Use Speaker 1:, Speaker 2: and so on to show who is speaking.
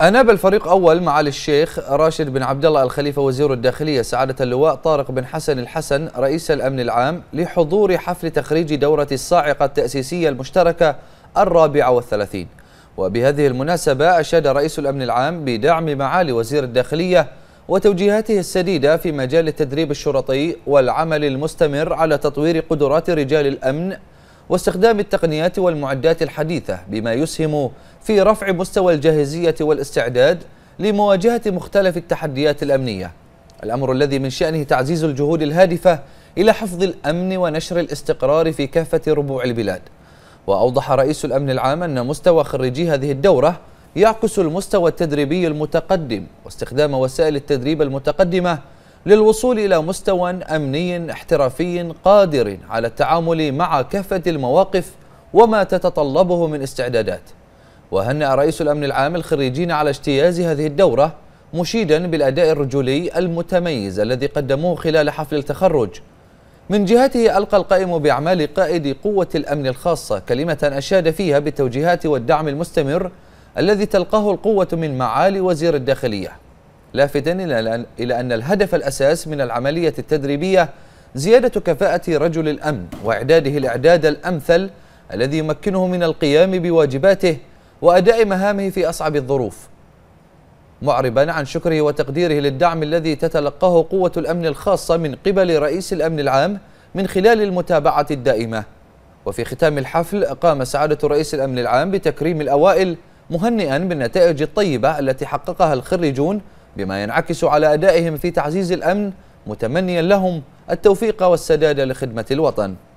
Speaker 1: أناب الفريق أول معالي الشيخ راشد بن عبد الله الخليفة وزير الداخلية سعادة اللواء طارق بن حسن الحسن رئيس الأمن العام لحضور حفل تخريج دورة الصاعقة التأسيسية المشتركة الرابعة والثلاثين وبهذه المناسبة أشاد رئيس الأمن العام بدعم معالي وزير الداخلية وتوجيهاته السديدة في مجال التدريب الشرطي والعمل المستمر على تطوير قدرات رجال الأمن واستخدام التقنيات والمعدات الحديثة بما يسهم في رفع مستوى الجاهزية والاستعداد لمواجهة مختلف التحديات الأمنية الأمر الذي من شأنه تعزيز الجهود الهادفة إلى حفظ الأمن ونشر الاستقرار في كافة ربوع البلاد وأوضح رئيس الأمن العام أن مستوى خريجي هذه الدورة يعكس المستوى التدريبي المتقدم واستخدام وسائل التدريب المتقدمة للوصول إلى مستوى أمني احترافي قادر على التعامل مع كافة المواقف وما تتطلبه من استعدادات وهنأ رئيس الأمن العام الخريجين على اجتياز هذه الدورة مشيدا بالأداء الرجولي المتميز الذي قدموه خلال حفل التخرج من جهته ألقى القائم بأعمال قائد قوة الأمن الخاصة كلمة أشاد فيها بالتوجيهات والدعم المستمر الذي تلقاه القوة من معالي وزير الداخلية لافتا إلى أن الهدف الأساس من العملية التدريبية زيادة كفاءة رجل الأمن وإعداده الإعداد الأمثل الذي يمكنه من القيام بواجباته وأداء مهامه في أصعب الظروف معربا عن شكره وتقديره للدعم الذي تتلقاه قوة الأمن الخاصة من قبل رئيس الأمن العام من خلال المتابعة الدائمة وفي ختام الحفل قام سعادة رئيس الأمن العام بتكريم الأوائل مهنئا بالنتائج الطيبة التي حققها الخريجون بما ينعكس على أدائهم في تعزيز الأمن متمنيا لهم التوفيق والسداد لخدمة الوطن